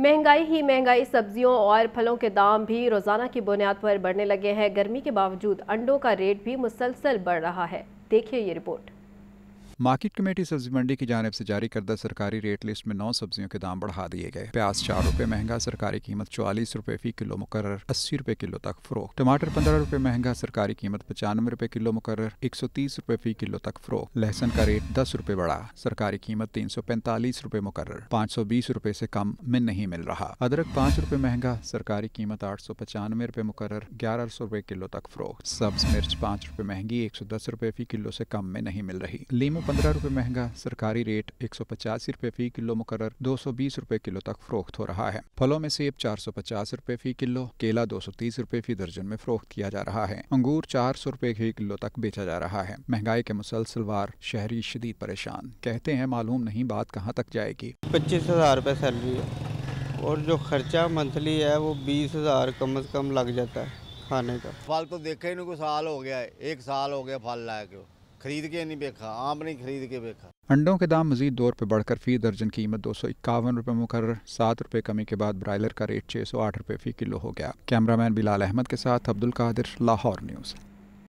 महंगाई ही महंगाई सब्जियों और फलों के दाम भी रोज़ाना की बुनियाद पर बढ़ने लगे हैं गर्मी के बावजूद अंडों का रेट भी मुसलसल बढ़ रहा है देखिए ये रिपोर्ट मार्केट कमेटी सब्जी मंडी की जानब से जारी करदा सरकारी रेट लिस्ट में नौ सब्जियों के दाम बढ़ा दिए गए प्याज चार रुपए महंगा सरकारी कीमत चौवालीस रुपए फी किलो मुकर अस्सी रुपए किलो तक फरोख टमाटर पंद्रह रुपए महंगा सरकारी कीमत पचानवे रुपए किलो मुकर एक सौ तीस रुपए फी किलो तक फरोख लहसन का रेट दस रुपए बढ़ा सरकारी कीमत तीन सौ पैंतालीस रुपए मुकर पाँच सौ बीस रुपए से कम में नहीं मिल रहा अदरक पाँच रुपए महंगा सरकारी कीमत आठ सौ पचानवे रुपए मुकर ग्यारह सौ रुपए किलो तक फरोख सब्ज मिर्च पाँच रुपए महंगी एक सौ दस रुपए फी किलो से कम में नहीं मिल रही लीमू पंद्रह रुपये महंगा सरकारी रेट एक सौ पचासी रुपये फी किलो मुकर दो सौ बीस रुपये किलो तक फरोख्त हो रहा है फलों में सेब चार सौ पचास रुपये फी किलो केला दो सौ तीस रुपये फी दर्जन में फरोख्त किया जा रहा है अंगूर चार सौ रुपये फी किलो तक बेचा जा रहा है महंगाई के मुसलसल वार शहरी शदीद परेशान कहते हैं मालूम नहीं बात कहाँ तक जाएगी पच्चीस हजार रुपये सैलरी है और जो खर्चा मंथली है वो बीस हजार कम अज कम लग जाता है खाने का फल तो देखे ही नहीं कुछ साल हो गया है एक साल हो गया फल लाया क्यों खरीद के नहीं बेखा आम नहीं खरीद के बेखा अंडों के दाम मजीद दो रुपये बढ़कर फी दर्जन कीमत दो सौ इक्यावन रुपये मुकर सात रुपये कमी के बाद ब्रायलर का रेट छः सौ आठ रुपये फी किलो हो गया कैमरामैन बिलाल अहमद के साथ अब्दुल कादिर लाहौर न्यूज़